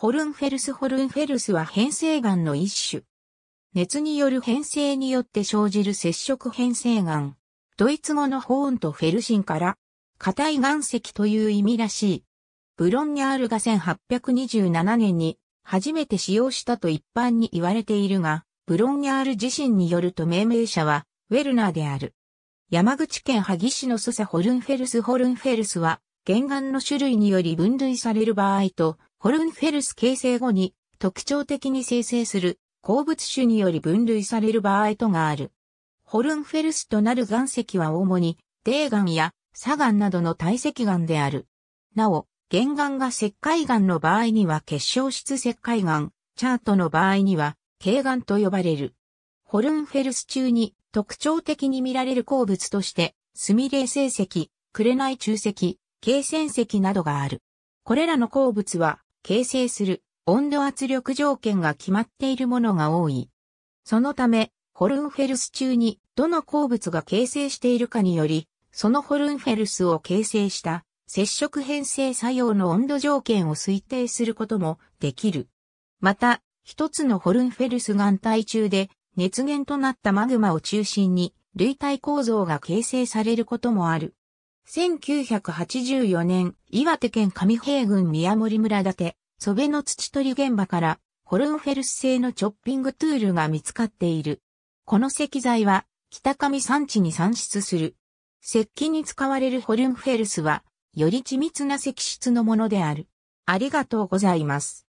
ホルンフェルスホルンフェルスは変性癌の一種。熱による変性によって生じる接触変性癌。ドイツ語のホーンとフェルシンから、硬い岩石という意味らしい。ブロンニャールが1827年に初めて使用したと一般に言われているが、ブロンニャール自身によると命名者はウェルナーである。山口県萩市のソサホルンフェルスホルンフェルスは、原岩の種類により分類される場合と、ホルンフェルス形成後に特徴的に生成する鉱物種により分類される場合とがある。ホルンフェルスとなる岩石は主に、泥岩や砂岩などの堆積岩である。なお、原岩が石灰岩の場合には結晶質石灰岩、チャートの場合には、軽岩と呼ばれる。ホルンフェルス中に特徴的に見られる鉱物として、スミレー成石、紅中石、軽線石などがある。これらの鉱物は形成する温度圧力条件が決まっているものが多い。そのため、ホルンフェルス中にどの鉱物が形成しているかにより、そのホルンフェルスを形成した接触変成作用の温度条件を推定することもできる。また、一つのホルンフェルス岩体中で熱源となったマグマを中心に、類体構造が形成されることもある。1984年、岩手県上平郡宮森村立、祖部の土取り現場から、ホルンフェルス製のチョッピングトゥールが見つかっている。この石材は、北上山地に産出する。石器に使われるホルンフェルスは、より緻密な石質のものである。ありがとうございます。